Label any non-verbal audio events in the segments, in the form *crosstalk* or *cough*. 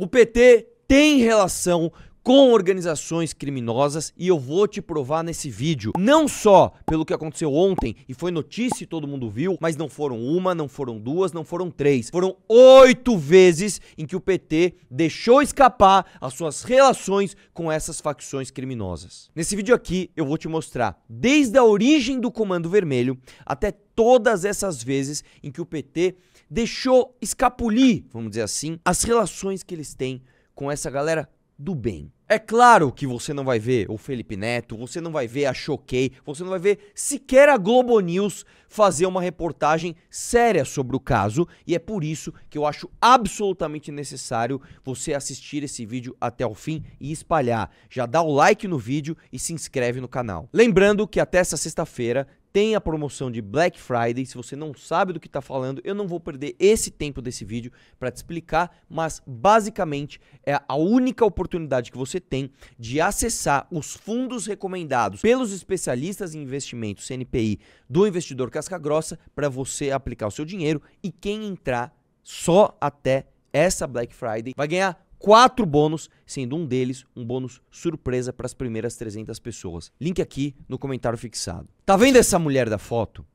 O PT tem relação com organizações criminosas e eu vou te provar nesse vídeo. Não só pelo que aconteceu ontem e foi notícia e todo mundo viu, mas não foram uma, não foram duas, não foram três. Foram oito vezes em que o PT deixou escapar as suas relações com essas facções criminosas. Nesse vídeo aqui eu vou te mostrar desde a origem do Comando Vermelho até todas essas vezes em que o PT deixou escapulir, vamos dizer assim, as relações que eles têm com essa galera do bem. É claro que você não vai ver o Felipe Neto, você não vai ver a Choquei, você não vai ver sequer a Globo News fazer uma reportagem séria sobre o caso, e é por isso que eu acho absolutamente necessário você assistir esse vídeo até o fim e espalhar. Já dá o like no vídeo e se inscreve no canal. Lembrando que até essa sexta-feira tem a promoção de Black Friday. Se você não sabe do que está falando, eu não vou perder esse tempo desse vídeo para te explicar, mas basicamente é a única oportunidade que você tem de acessar os fundos recomendados pelos especialistas em investimentos CNPI do investidor Casca Grossa para você aplicar o seu dinheiro e quem entrar só até essa Black Friday vai ganhar quatro bônus, sendo um deles um bônus surpresa para as primeiras 300 pessoas. Link aqui no comentário fixado. Tá vendo essa mulher da foto?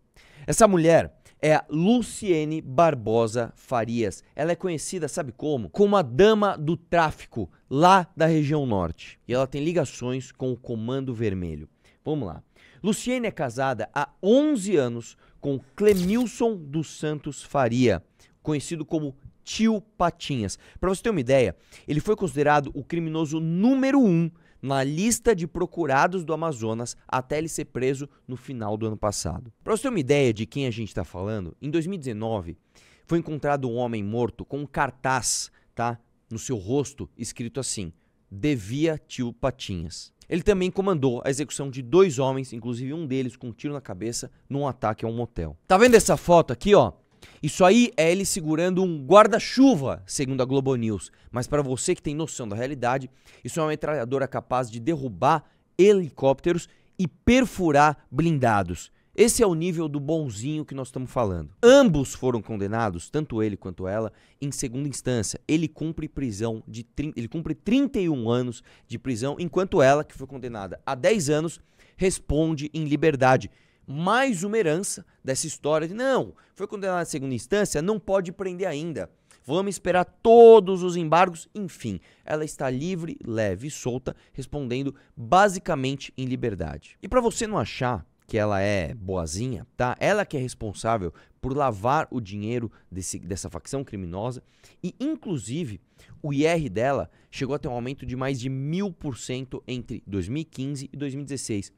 Essa mulher é a Luciene Barbosa Farias. Ela é conhecida, sabe como? Como a dama do tráfico lá da região norte. E ela tem ligações com o Comando Vermelho. Vamos lá. Luciene é casada há 11 anos com Clemilson dos Santos Faria, conhecido como Tio Patinhas. Para você ter uma ideia, ele foi considerado o criminoso número um na lista de procurados do Amazonas até ele ser preso no final do ano passado. Para você ter uma ideia de quem a gente está falando, em 2019 foi encontrado um homem morto com um cartaz, tá, no seu rosto escrito assim: devia Tio Patinhas. Ele também comandou a execução de dois homens, inclusive um deles com um tiro na cabeça, num ataque a um motel. Tá vendo essa foto aqui, ó? Isso aí é ele segurando um guarda-chuva, segundo a Globo News. Mas para você que tem noção da realidade, isso é uma metralhadora capaz de derrubar helicópteros e perfurar blindados. Esse é o nível do bonzinho que nós estamos falando. Ambos foram condenados, tanto ele quanto ela, em segunda instância. Ele cumpre prisão de ele cumpre 31 anos de prisão, enquanto ela, que foi condenada a 10 anos, responde em liberdade mais uma herança dessa história de não, foi condenado à segunda instância, não pode prender ainda. Vamos esperar todos os embargos. Enfim, ela está livre, leve e solta, respondendo basicamente em liberdade. E para você não achar que ela é boazinha, tá? Ela que é responsável por lavar o dinheiro desse, dessa facção criminosa e, inclusive, o IR dela chegou a ter um aumento de mais de mil por cento entre 2015 e 2016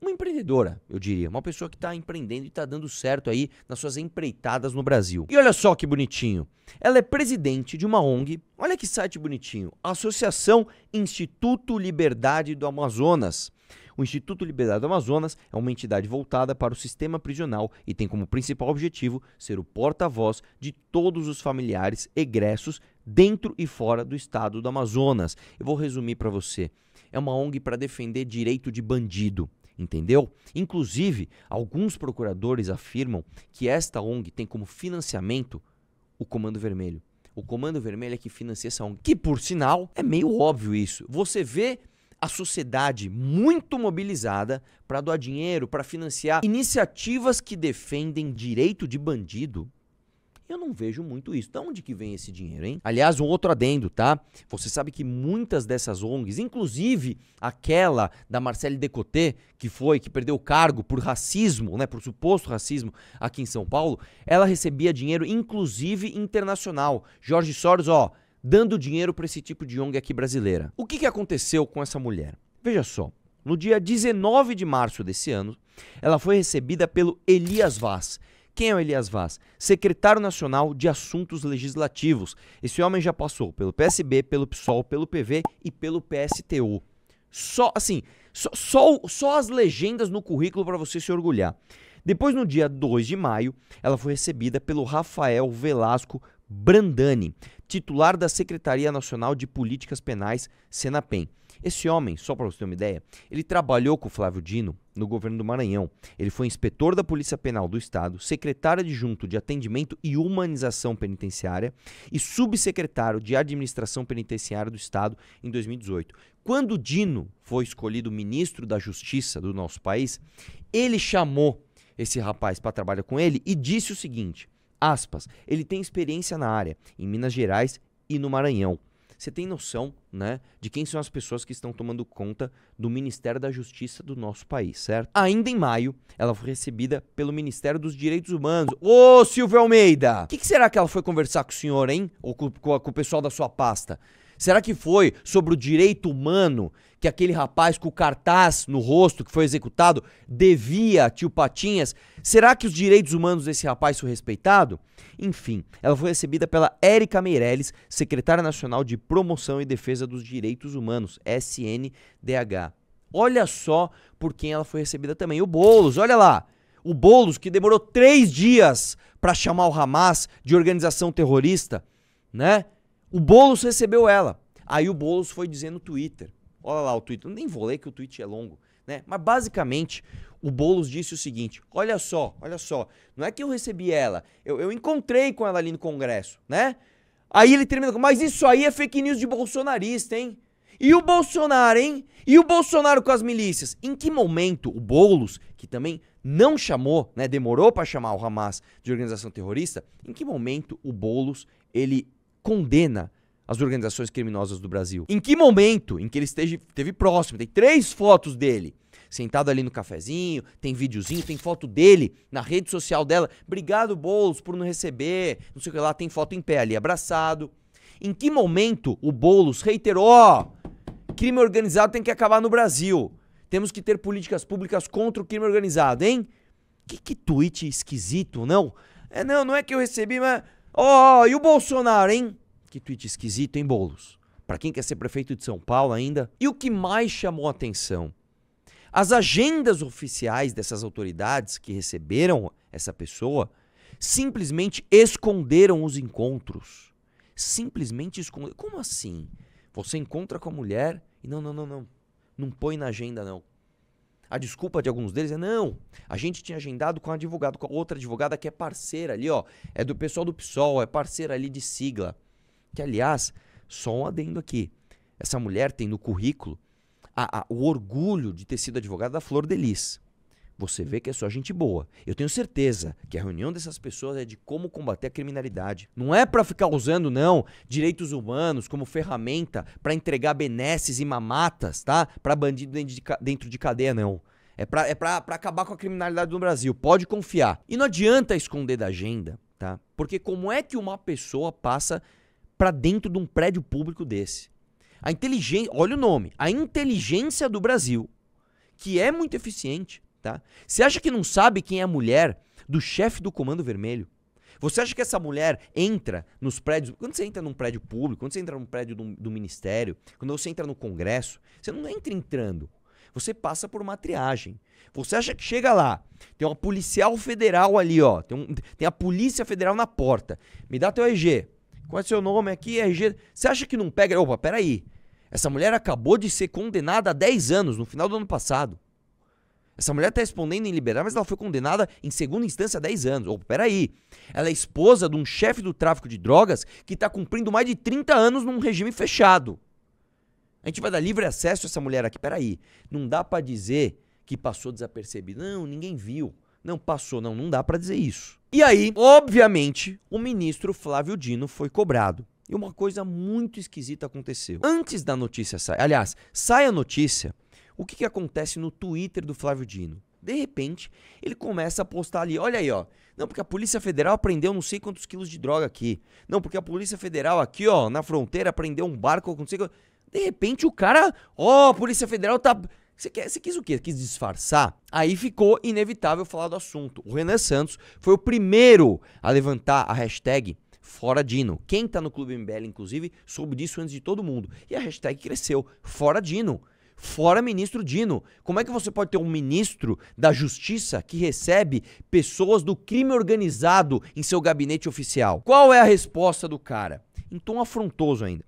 uma empreendedora, eu diria. Uma pessoa que está empreendendo e está dando certo aí nas suas empreitadas no Brasil. E olha só que bonitinho. Ela é presidente de uma ONG. Olha que site bonitinho. Associação Instituto Liberdade do Amazonas. O Instituto Liberdade do Amazonas é uma entidade voltada para o sistema prisional e tem como principal objetivo ser o porta-voz de todos os familiares egressos dentro e fora do estado do Amazonas. Eu vou resumir para você. É uma ONG para defender direito de bandido entendeu? Inclusive, alguns procuradores afirmam que esta ONG tem como financiamento o Comando Vermelho. O Comando Vermelho é que financia essa ONG, que por sinal é meio óbvio isso. Você vê a sociedade muito mobilizada para doar dinheiro, para financiar iniciativas que defendem direito de bandido eu não vejo muito isso. Da onde que vem esse dinheiro, hein? Aliás, um outro adendo, tá? Você sabe que muitas dessas ONGs, inclusive aquela da Marcelle Decoté, que foi, que perdeu o cargo por racismo, né, por suposto racismo aqui em São Paulo, ela recebia dinheiro, inclusive internacional. Jorge Soros, ó, dando dinheiro para esse tipo de ONG aqui brasileira. O que, que aconteceu com essa mulher? Veja só, no dia 19 de março desse ano, ela foi recebida pelo Elias Vaz, quem é o Elias Vaz? Secretário Nacional de Assuntos Legislativos. Esse homem já passou pelo PSB, pelo PSOL, pelo PV e pelo PSTU. Só, assim, só, só, só as legendas no currículo para você se orgulhar. Depois, no dia 2 de maio, ela foi recebida pelo Rafael Velasco Brandani, titular da Secretaria Nacional de Políticas Penais, Senapem. Esse homem, só para você ter uma ideia, ele trabalhou com o Flávio Dino no governo do Maranhão. Ele foi inspetor da Polícia Penal do Estado, secretário adjunto de Atendimento e Humanização Penitenciária e subsecretário de Administração Penitenciária do Estado em 2018. Quando Dino foi escolhido ministro da Justiça do nosso país, ele chamou esse rapaz para trabalhar com ele e disse o seguinte: aspas, ele tem experiência na área, em Minas Gerais e no Maranhão. Você tem noção, né, de quem são as pessoas que estão tomando conta do Ministério da Justiça do nosso país, certo? Ainda em maio, ela foi recebida pelo Ministério dos Direitos Humanos. Ô, Silvio Almeida! O que, que, será que ela foi conversar com o senhor, hein? Ou com, com, com o pessoal da sua pasta? Será que foi sobre o direito humano que aquele rapaz com o cartaz no rosto que foi executado devia a tio Patinhas? Será que os direitos humanos desse rapaz foram respeitados? Enfim, ela foi recebida pela Érica Meirelles, secretária nacional de Promoção e Defesa dos Direitos Humanos, SNDH. Olha só por quem ela foi recebida também. O Boulos, olha lá. O Boulos que demorou três dias para chamar o Hamas de organização terrorista, né? O Boulos recebeu ela. Aí o Boulos foi dizer no Twitter. Olha lá o Twitter. Nem vou ler que o tweet é longo. Né? Mas basicamente, o Boulos disse o seguinte: olha só, olha só, não é que eu recebi ela, eu, eu encontrei com ela ali no Congresso, né? Aí ele termina com, mas isso aí é fake news de bolsonarista, hein? E o Bolsonaro, hein? E o Bolsonaro com as milícias? Em que momento o Boulos, que também não chamou, né, demorou para chamar o Hamas de organização terrorista, em que momento o Boulos ele condena as organizações criminosas do Brasil. Em que momento em que ele esteja, teve próximo, tem três fotos dele sentado ali no cafezinho, tem videozinho, tem foto dele na rede social dela. Obrigado, Boulos, por não receber. Não sei o que lá, tem foto em pé ali, abraçado. Em que momento o Boulos reiterou: ó, oh, crime organizado tem que acabar no Brasil. Temos que ter políticas públicas contra o crime organizado, hein? Que, que tweet esquisito, não? É, não, não é que eu recebi, mas. Ó, oh, e o Bolsonaro, hein? Que tweet esquisito, hein, Boulos? Para quem quer ser prefeito de São Paulo ainda. E o que mais chamou atenção? As agendas oficiais dessas autoridades que receberam essa pessoa simplesmente esconderam os encontros. Simplesmente esconderam. Como assim? Você encontra com a mulher e não, não, não, não. Não põe na agenda, não. A desculpa de alguns deles é: não, a gente tinha agendado com a advogada, com a outra advogada que é parceira ali, ó. É do pessoal do PSOL, é parceira ali de sigla. Que, aliás, só um adendo aqui. Essa mulher tem no currículo a, a, o orgulho de ter sido advogada da Flor Delis você vê que é só gente boa. Eu tenho certeza que a reunião dessas pessoas é de como combater a criminalidade. Não é para ficar usando, não, direitos humanos como ferramenta para entregar benesses e mamatas, tá? Para bandido dentro de, cadeia, não. É para é pra, acabar com a criminalidade no Brasil, pode confiar. E não adianta esconder da agenda, tá? Porque como é que uma pessoa passa para dentro de um prédio público desse? A inteligência, olha o nome, a inteligência do Brasil, que é muito eficiente, tá? Você acha que não sabe quem é a mulher do chefe do Comando Vermelho? Você acha que essa mulher entra nos prédios. Quando você entra num prédio público, quando você entra num prédio do, do ministério, quando você entra no Congresso, você não entra entrando. Você passa por uma triagem. Você acha que chega lá, tem uma policial federal ali, ó. Tem, um, tem a Polícia Federal na porta. Me dá teu RG. Qual é seu nome aqui? RG. Você acha que não pega. Opa, peraí. Essa mulher acabou de ser condenada a 10 anos no final do ano passado. Essa mulher está respondendo em liberar, mas ela foi condenada em segunda instância a 10 anos. Ou, oh, peraí, ela é esposa de um chefe do tráfico de drogas que está cumprindo mais de 30 anos num regime fechado. A gente vai dar livre acesso a essa mulher aqui. Peraí, não dá para dizer que passou desapercebido. Não, ninguém viu. Não passou, não, não dá para dizer isso. E aí, obviamente, o ministro Flávio Dino foi cobrado. E uma coisa muito esquisita aconteceu. Antes da notícia sair, aliás, sai a notícia o que, que acontece no Twitter do Flávio Dino? De repente, ele começa a postar ali, olha aí, ó. Não, porque a Polícia Federal prendeu não sei quantos quilos de droga aqui. Não, porque a Polícia Federal aqui, ó, na fronteira prendeu um barco não sei De repente o cara, ó, a Polícia Federal tá você, quer, você quis o quê? Quis disfarçar? Aí ficou inevitável falar do assunto. O Renan Santos foi o primeiro a levantar a hashtag Fora Dino. Quem tá no Clube MBL, inclusive, soube disso antes de todo mundo. E a hashtag cresceu, Fora Dino fora ministro Dino. Como é que você pode ter um ministro da Justiça que recebe pessoas do crime organizado em seu gabinete oficial? Qual é a resposta do cara? Em tom afrontoso ainda.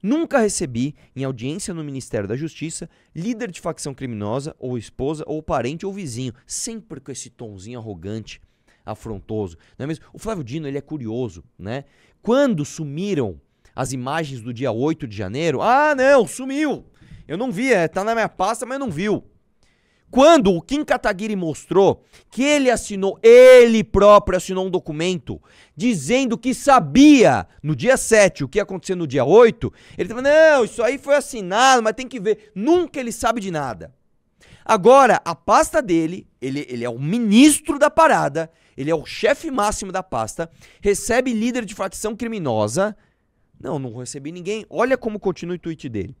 Nunca recebi, em audiência no Ministério da Justiça, líder de facção criminosa, ou esposa, ou parente, ou vizinho. Sempre com esse tomzinho arrogante, afrontoso. Não é mesmo? O Flávio Dino, ele é curioso, né? Quando sumiram as imagens do dia 8 de janeiro, ah, não, sumiu! Eu não vi, é, tá na minha pasta, mas não viu. Quando o Kim Kataguiri mostrou que ele assinou, ele próprio assinou um documento dizendo que sabia no dia 7 o que ia acontecer no dia 8, ele falou: não, isso aí foi assinado, mas tem que ver. Nunca ele sabe de nada. Agora, a pasta dele, ele, ele é o ministro da parada, ele é o chefe máximo da pasta, recebe líder de facção criminosa não, não recebi ninguém. Olha como continua o tweet dele.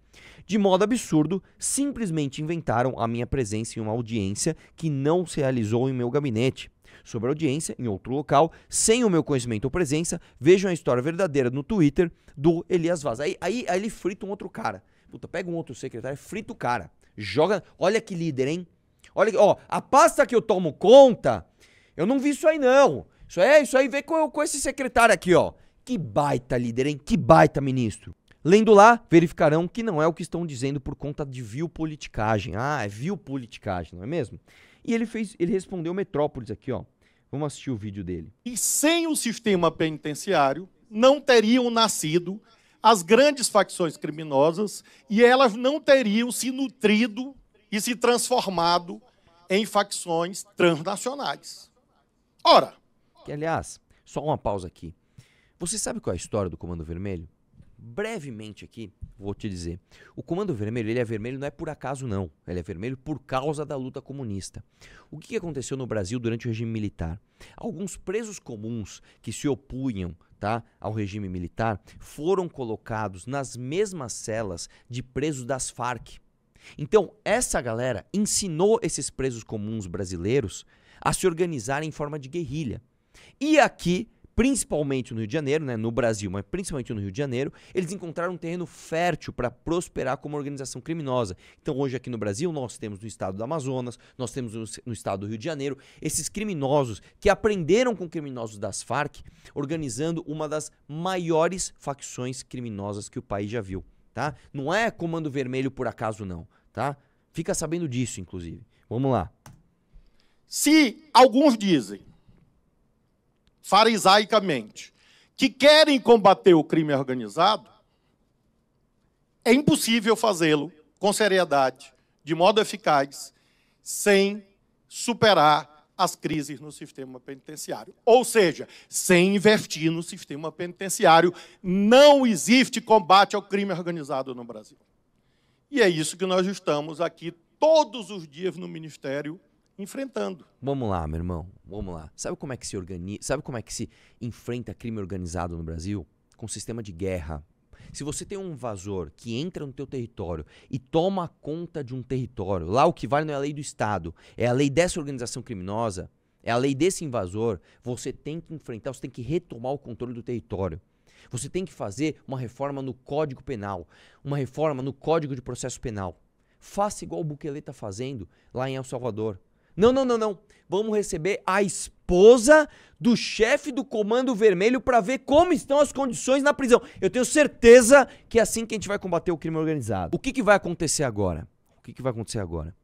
De modo absurdo, simplesmente inventaram a minha presença em uma audiência que não se realizou em meu gabinete. Sobre a audiência, em outro local, sem o meu conhecimento ou presença, vejam a história verdadeira no Twitter do Elias Vaz. Aí, aí, aí ele frita um outro cara. Puta, pega um outro secretário, frita o cara. Joga. Olha que líder, hein? Olha, ó, a pasta que eu tomo conta, eu não vi isso aí, não. Isso aí, isso aí vem com, com esse secretário aqui, ó. Que baita líder, hein? Que baita ministro. Lendo lá, verificarão que não é o que estão dizendo por conta de viu politicagem. Ah, é vil politicagem, não é mesmo? E ele fez, ele respondeu Metrópolis aqui, ó. Vamos assistir o vídeo dele. E sem o sistema penitenciário, não teriam nascido as grandes facções criminosas e elas não teriam se nutrido e se transformado em facções transnacionais. Ora, que aliás, só uma pausa aqui. Você sabe qual é a história do Comando Vermelho? Brevemente aqui, vou te dizer. O Comando Vermelho, ele é vermelho não é por acaso não. Ele é vermelho por causa da luta comunista. O que aconteceu no Brasil durante o regime militar? Alguns presos comuns que se opunham Tá? ao regime militar foram colocados nas mesmas celas de presos das Farc. Então, essa galera ensinou esses presos comuns brasileiros a se organizarem em forma de guerrilha. E aqui principalmente no Rio de Janeiro, né, no Brasil, mas principalmente no Rio de Janeiro, eles encontraram um terreno fértil para prosperar como organização criminosa. Então, hoje aqui no Brasil, nós temos no estado do Amazonas, nós temos no, no estado do Rio de Janeiro, esses criminosos que aprenderam com criminosos das Farc, organizando uma das maiores facções criminosas que o país já viu, tá? Não é Comando Vermelho por acaso não, tá? Fica sabendo disso, inclusive. Vamos lá. Se alguns dizem farisaicamente, que querem combater o crime organizado, é impossível fazê-lo com seriedade, de modo eficaz, sem superar as crises no sistema penitenciário. Ou seja, sem investir no sistema penitenciário, não existe combate ao crime organizado no Brasil. E é isso que nós estamos aqui todos os dias no Ministério enfrentando. Vamos lá, meu irmão. Vamos lá. Sabe como é que se organiza, sabe como é que se enfrenta crime organizado no Brasil? Com um sistema de guerra. Se você tem um invasor que entra no teu território e toma conta de um território, lá o que vale não é a lei do Estado, é a lei dessa organização criminosa, é a lei desse invasor, você tem que enfrentar, você tem que retomar o controle do território. Você tem que fazer uma reforma no Código Penal, uma reforma no Código de Processo Penal. Faça igual o Bukele está fazendo lá em El Salvador. Não, não, não, não. Vamos receber a esposa do chefe do Comando Vermelho para ver como estão as condições na prisão. Eu tenho certeza que é assim que a gente vai combater o crime organizado. O que, que vai acontecer agora? O que, que vai acontecer agora?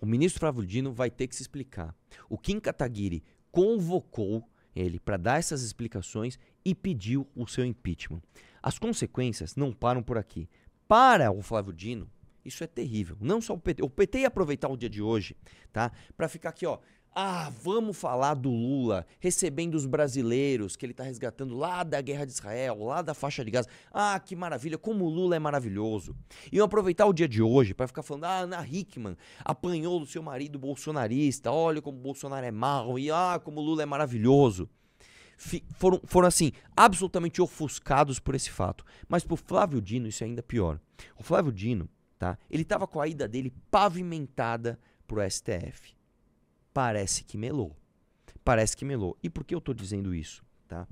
O ministro Flávio Dino vai ter que se explicar. O Kim Kataguiri convocou ele para dar essas explicações e pediu o seu impeachment. As consequências não param por aqui. Para o Flávio Dino, isso é terrível. Não só o PT. O PT ia aproveitar o dia de hoje, tá? Para ficar aqui, ó. Ah, vamos falar do Lula recebendo os brasileiros que ele está resgatando lá da guerra de Israel, lá da faixa de Gaza. Ah, que maravilha, como o Lula é maravilhoso. E eu aproveitar o dia de hoje para ficar falando: ah, Ana Hickman apanhou do seu marido bolsonarista, olha como o Bolsonaro é mau, e ah, como o Lula é maravilhoso. F foram, foram, assim, absolutamente ofuscados por esse fato. Mas pro Flávio Dino, isso é ainda pior. O Flávio Dino Tá? Ele estava com a ida dele pavimentada para o STF. Parece que melou. Parece que melou. E por que eu estou dizendo isso? Tá?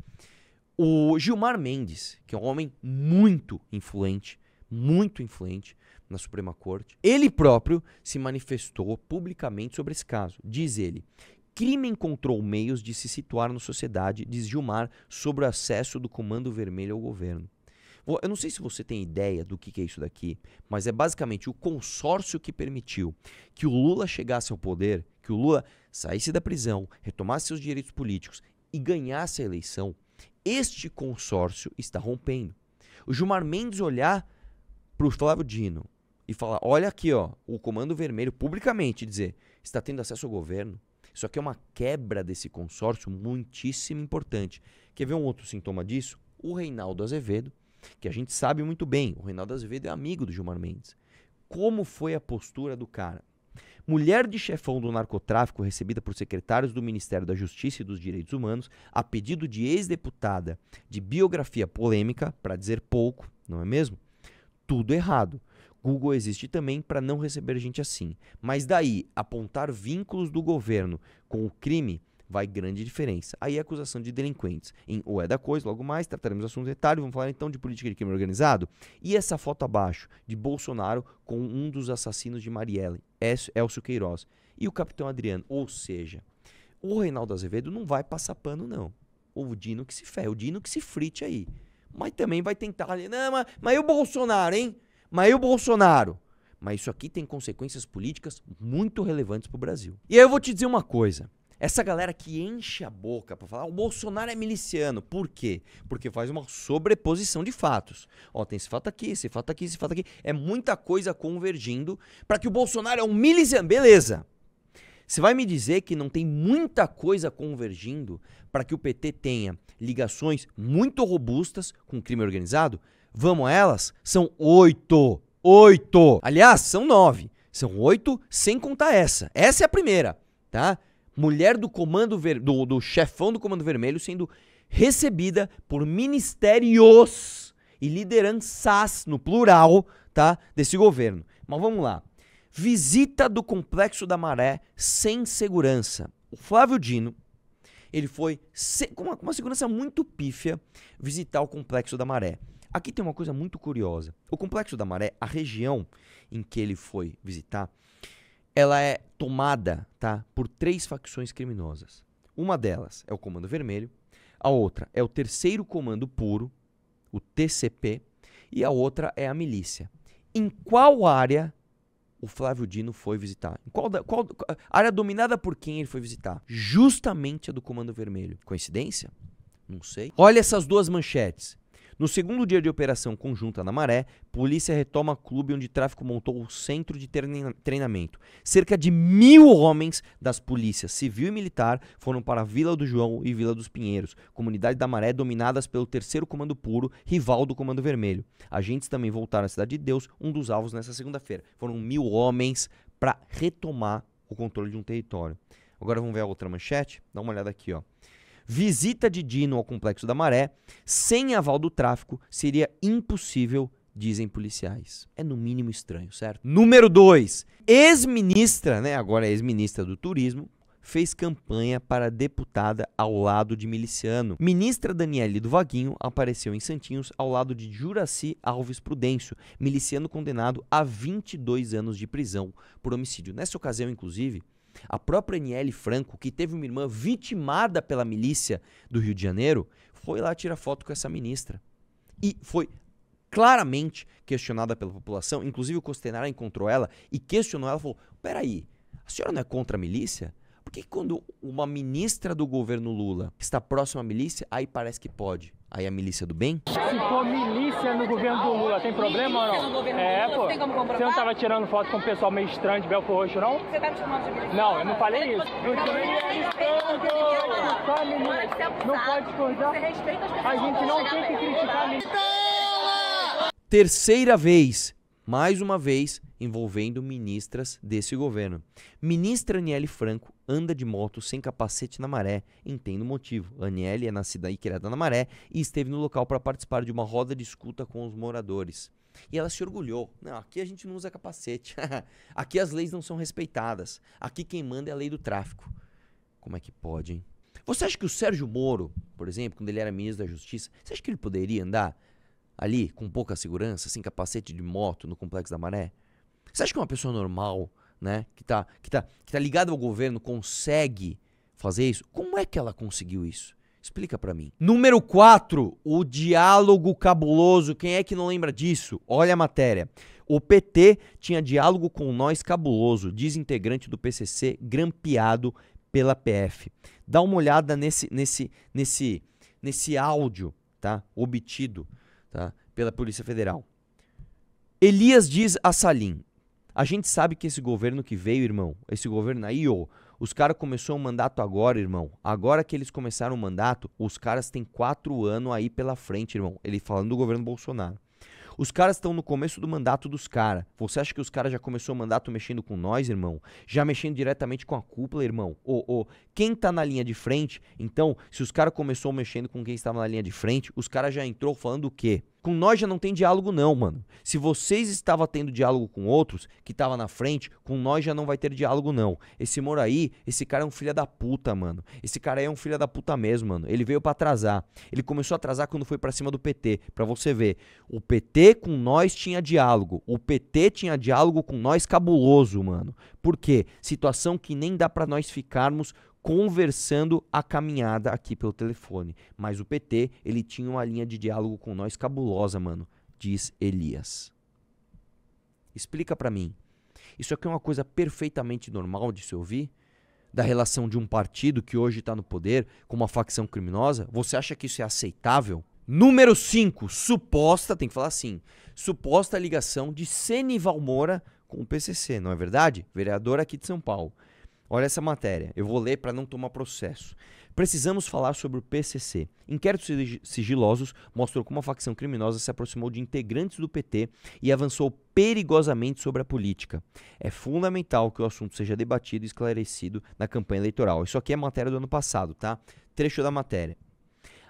O Gilmar Mendes, que é um homem muito influente, muito influente na Suprema Corte, ele próprio se manifestou publicamente sobre esse caso. Diz ele: crime encontrou meios de se situar na sociedade, diz Gilmar, sobre o acesso do Comando Vermelho ao governo. Eu não sei se você tem ideia do que, é isso daqui, mas é basicamente o consórcio que permitiu que o Lula chegasse ao poder, que o Lula saísse da prisão, retomasse seus direitos políticos e ganhasse a eleição. Este consórcio está rompendo. O Gilmar Mendes olhar para o Flávio Dino e falar: olha aqui, ó, o Comando Vermelho publicamente dizer está tendo acesso ao governo. Isso aqui é uma quebra desse consórcio muitíssimo importante. Quer ver um outro sintoma disso? O Reinaldo Azevedo, que a gente sabe muito bem, o Reinaldo Azevedo é amigo do Gilmar Mendes. Como foi a postura do cara? Mulher de chefão do narcotráfico recebida por secretários do Ministério da Justiça e dos Direitos Humanos, a pedido de ex-deputada de biografia polêmica, para dizer pouco, não é mesmo? Tudo errado. Google existe também para não receber gente assim. Mas daí, apontar vínculos do governo com o crime vai grande diferença. Aí a acusação de delinquentes em O é da Coisa, logo mais, trataremos assuntos detalhes. vamos falar então de política de crime organizado. E essa foto abaixo de Bolsonaro com um dos assassinos de Marielle, Elcio Queiroz, e o capitão Adriano. Ou seja, o Reinaldo Azevedo não vai passar pano, não. O Dino que se fé, o Dino que se frite aí. Mas também vai tentar ali, não, mas, mas e o Bolsonaro, hein? Mas e o Bolsonaro? Mas isso aqui tem consequências políticas muito relevantes para o Brasil. E aí eu vou te dizer uma coisa. Essa galera que enche a boca para falar, o Bolsonaro é miliciano. Por quê? Porque faz uma sobreposição de fatos. Ó, tem esse fato aqui, esse fato aqui, esse fato aqui. É muita coisa convergindo para que o Bolsonaro é um miliciano. Beleza. Você vai me dizer que não tem muita coisa convergindo para que o PT tenha ligações muito robustas com o crime organizado? Vamos a elas? São oito. Oito! Aliás, são nove. São oito sem contar essa. Essa é a primeira, tá? mulher do comando ver, do, do chefão do comando vermelho sendo recebida por ministérios e lideranças no plural, tá, desse governo. Mas vamos lá. Visita do complexo da Maré sem segurança. O Flávio Dino, ele foi com uma, com uma segurança muito pífia visitar o complexo da Maré. Aqui tem uma coisa muito curiosa. O complexo da Maré, a região em que ele foi visitar, ela é tomada tá, por três facções criminosas. Uma delas é o Comando Vermelho, a outra é o Terceiro Comando Puro, o TCP, e a outra é a milícia. Em qual área o Flávio Dino foi visitar? Em qual, da, qual, qual área dominada por quem ele foi visitar? Justamente a do Comando Vermelho. Coincidência? Não sei. Olha essas duas manchetes. No segundo dia de operação conjunta na Maré, polícia retoma clube onde tráfico montou o centro de treinamento. Cerca de mil homens das polícias civil e militar foram para Vila do João e Vila dos Pinheiros, comunidade da Maré dominadas pelo terceiro comando puro, rival do comando vermelho. Agentes também voltaram à Cidade de Deus, um dos alvos nessa segunda-feira. Foram mil homens para retomar o controle de um território. Agora vamos ver a outra manchete? Dá uma olhada aqui, ó visita de Dino ao Complexo da Maré, sem aval do tráfico, seria impossível, dizem policiais. É no mínimo estranho, certo? Número 2. Ex-ministra, né, agora é ex-ministra do Turismo, fez campanha para deputada ao lado de miliciano. Ministra Daniele do Vaguinho apareceu em Santinhos ao lado de Juraci Alves Prudêncio, miliciano condenado a 22 anos de prisão por homicídio. Nessa ocasião, inclusive, a própria Aniele Franco, que teve uma irmã vitimada pela milícia do Rio de Janeiro, foi lá tirar foto com essa ministra. E foi claramente questionada pela população. Inclusive o Costenara encontrou ela e questionou ela. Falou, peraí, a senhora não é contra a milícia? Por que quando uma ministra do governo Lula está próxima à milícia, aí parece que pode? Aí a milícia do bem? acontecendo é no governo do Lula? Tem problema ou não? É, é pô. Você não estava tirando foto com o pessoal meio estranho de Belfor Roxo, não? Você tá me chamando de militante? Não, eu não falei isso. Não tirei militante! Não pode discordar. A gente não tem que criticar militante. Terceira vez mais uma vez envolvendo ministras desse governo. Ministra Aniele Franco anda de moto sem capacete na maré, entendo o motivo. Aniele é nascida e criada na maré e esteve no local para participar de uma roda de escuta com os moradores. E ela se orgulhou. Não, aqui a gente não usa capacete. *laughs* aqui as leis não são respeitadas. Aqui quem manda é a lei do tráfico. Como é que pode, hein? Você acha que o Sérgio Moro, por exemplo, quando ele era ministro da Justiça, você acha que ele poderia andar ali, com pouca segurança, sem assim, capacete de moto no Complexo da Maré? Você acha que uma pessoa normal, né, que tá, que tá, que tá ligada ao governo, consegue fazer isso? Como é que ela conseguiu isso? Explica para mim. Número 4, o diálogo cabuloso. Quem é que não lembra disso? Olha a matéria. O PT tinha diálogo com nós cabuloso, diz integrante do PCC, grampeado pela PF. Dá uma olhada nesse nesse nesse nesse áudio, tá? Obtido tá? pela Polícia Federal. Elias diz a Salim: A gente sabe que esse governo que veio, irmão, esse governo aí, ô, os caras começaram o mandato agora, irmão. Agora que eles começaram o mandato, os caras têm quatro anos aí pela frente, irmão. Ele falando do governo Bolsonaro. Os caras estão no começo do mandato dos caras. Você acha que os caras já começou o mandato mexendo com nós, irmão? Já mexendo diretamente com a cúpula, irmão? Ou, ô, quem tá na linha de frente? Então, se os caras começou mexendo com quem estava na linha de frente, os caras já entrou falando o quê? Com nós já não tem diálogo, não, mano. Se vocês estavam tendo diálogo com outros que estavam na frente, com nós já não vai ter diálogo, não. Esse Moraí, esse cara é um filho da puta, mano. Esse cara é um filho da puta mesmo, mano. Ele veio para atrasar. Ele começou a atrasar quando foi para cima do PT, para você ver. O PT com nós tinha diálogo. O PT tinha diálogo com nós cabuloso, mano. Por quê? Situação que nem dá para nós ficarmos conversando a caminhada aqui pelo telefone. Mas o PT, ele tinha uma linha de diálogo com nós cabulosa, mano, diz Elias. Explica para mim. Isso aqui é uma coisa perfeitamente normal de se ouvir? Da relação de um partido que hoje está no poder com uma facção criminosa? Você acha que isso é aceitável? Número 5, suposta, tem que falar assim, suposta ligação de Senival Moura com o PCC, não é verdade? Vereador aqui de São Paulo. Olha essa matéria, eu vou ler para não tomar processo. Precisamos falar sobre o PCC. Inquéritos sigilosos mostrou como a facção criminosa se aproximou de integrantes do PT e avançou perigosamente sobre a política. É fundamental que o assunto seja debatido e esclarecido na campanha eleitoral. Isso aqui é matéria do ano passado, tá? Trecho da matéria.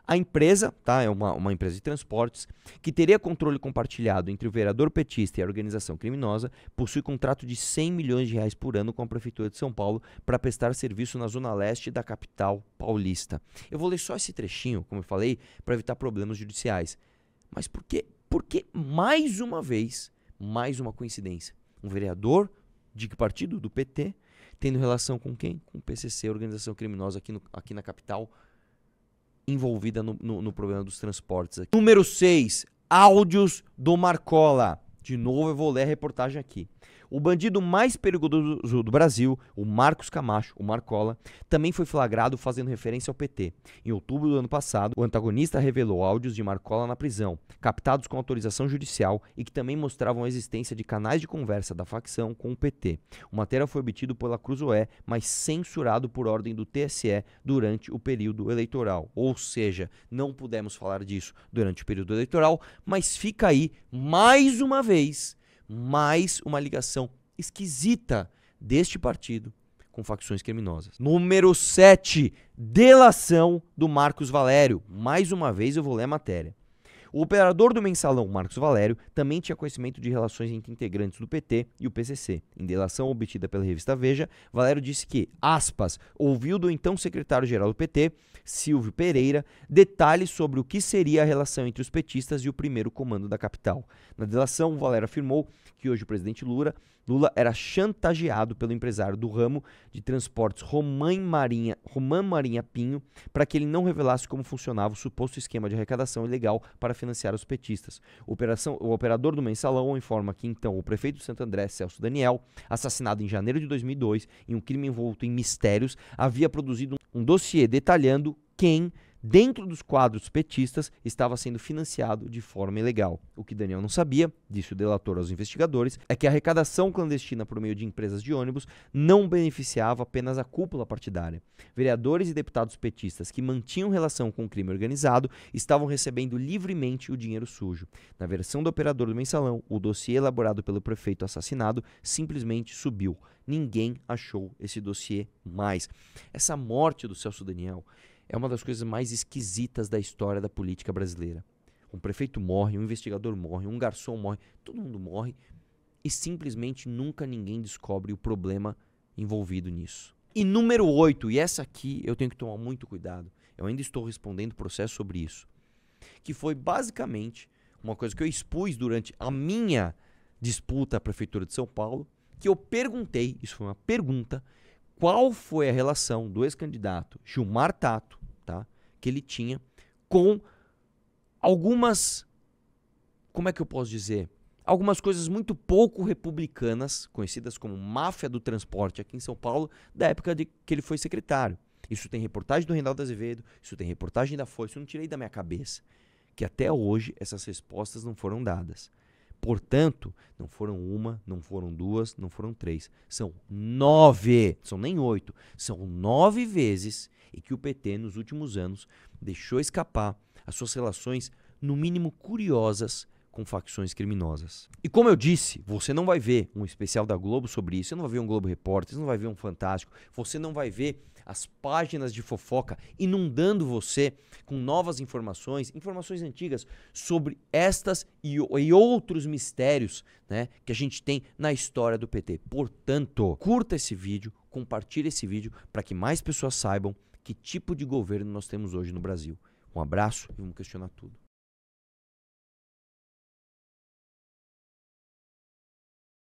A empresa, tá, é uma, uma empresa de transportes, que teria controle compartilhado entre o vereador petista e a organização criminosa, possui contrato de 100 milhões de reais por ano com a Prefeitura de São Paulo para prestar serviço na zona leste da capital paulista. Eu vou ler só esse trechinho, como eu falei, para evitar problemas judiciais. Mas por que? Porque, mais uma vez, mais uma coincidência. Um vereador de que partido? Do PT, tendo relação com quem? Com o PCC, organização criminosa aqui, no, aqui na capital paulista envolvida no, no, no problema dos transportes aqui. Número 6, áudios do Marcola. De novo, eu vou ler a reportagem aqui. O bandido mais perigoso do Brasil, o Marcos Camacho, o Marcola, também foi flagrado fazendo referência ao PT. Em outubro do ano passado, o antagonista revelou áudios de Marcola na prisão, captados com autorização judicial e que também mostravam a existência de canais de conversa da facção com o PT. O material foi obtido pela Cruzoé, mas censurado por ordem do TSE durante o período eleitoral. Ou seja, não pudemos falar disso durante o período eleitoral, mas fica aí mais uma vez mais uma ligação esquisita deste partido com facções criminosas. Número 7, delação do Marcos Valério. Mais uma vez eu vou ler a matéria. O operador do mensalão, Marcos Valério, também tinha conhecimento de relações entre integrantes do PT e o PCC. Em delação obtida pela revista Veja, Valério disse que, aspas, ouviu do então secretário-geral do PT, Silvio Pereira, detalhes sobre o que seria a relação entre os petistas e o primeiro comando da capital. Na delação, Valério afirmou que hoje o presidente Lula Lula era chantageado pelo empresário do ramo de transportes Romain Marinha, Romain Marinha Pinho para que ele não revelasse como funcionava o suposto esquema de arrecadação ilegal para financiar os petistas. O, operação, o operador do mensalão informa que então o prefeito de Santo André, Celso Daniel, assassinado em janeiro de 2002 em um crime envolto em mistérios, havia produzido um dossiê detalhando quem dentro dos quadros petistas, estava sendo financiado de forma ilegal. O que Daniel não sabia, disse o delator aos investigadores, é que a arrecadação clandestina por meio de empresas de ônibus não beneficiava apenas a cúpula partidária. Vereadores e deputados petistas que mantinham relação com o crime organizado estavam recebendo livremente o dinheiro sujo. Na versão do operador do mensalão, o dossiê elaborado pelo prefeito assassinado simplesmente subiu. Ninguém achou esse dossiê mais. Essa morte do Celso Daniel é uma das coisas mais esquisitas da história da política brasileira. Um prefeito morre, um investigador morre, um garçom morre, todo mundo morre e simplesmente nunca ninguém descobre o problema envolvido nisso. E número 8, e essa aqui eu tenho que tomar muito cuidado. Eu ainda estou respondendo processo sobre isso. Que foi basicamente uma coisa que eu expus durante a minha disputa à Prefeitura de São Paulo, que eu perguntei, isso foi uma pergunta, qual foi a relação do ex-candidato Gilmar Tato que ele tinha com algumas. Como é que eu posso dizer? Algumas coisas muito pouco republicanas, conhecidas como máfia do transporte aqui em São Paulo, da época de que ele foi secretário. Isso tem reportagem do Reinaldo Azevedo, isso tem reportagem da Folha, isso eu não tirei da minha cabeça. Que até hoje essas respostas não foram dadas. Portanto, não foram uma, não foram duas, não foram três. São nove, são nem oito. São nove vezes e que o PT, nos últimos anos, deixou escapar as suas relações, no mínimo curiosas, com facções criminosas. E como eu disse, você não vai ver um especial da Globo sobre isso, você não vai ver um Globo Repórter, você não vai ver um Fantástico, você não vai ver as páginas de fofoca inundando você com novas informações, informações antigas sobre estas e, e outros mistérios né, que a gente tem na história do PT. Portanto, curta esse vídeo, compartilhe esse vídeo para que mais pessoas saibam que tipo de governo nós temos hoje no Brasil. Um abraço e vamos questionar tudo.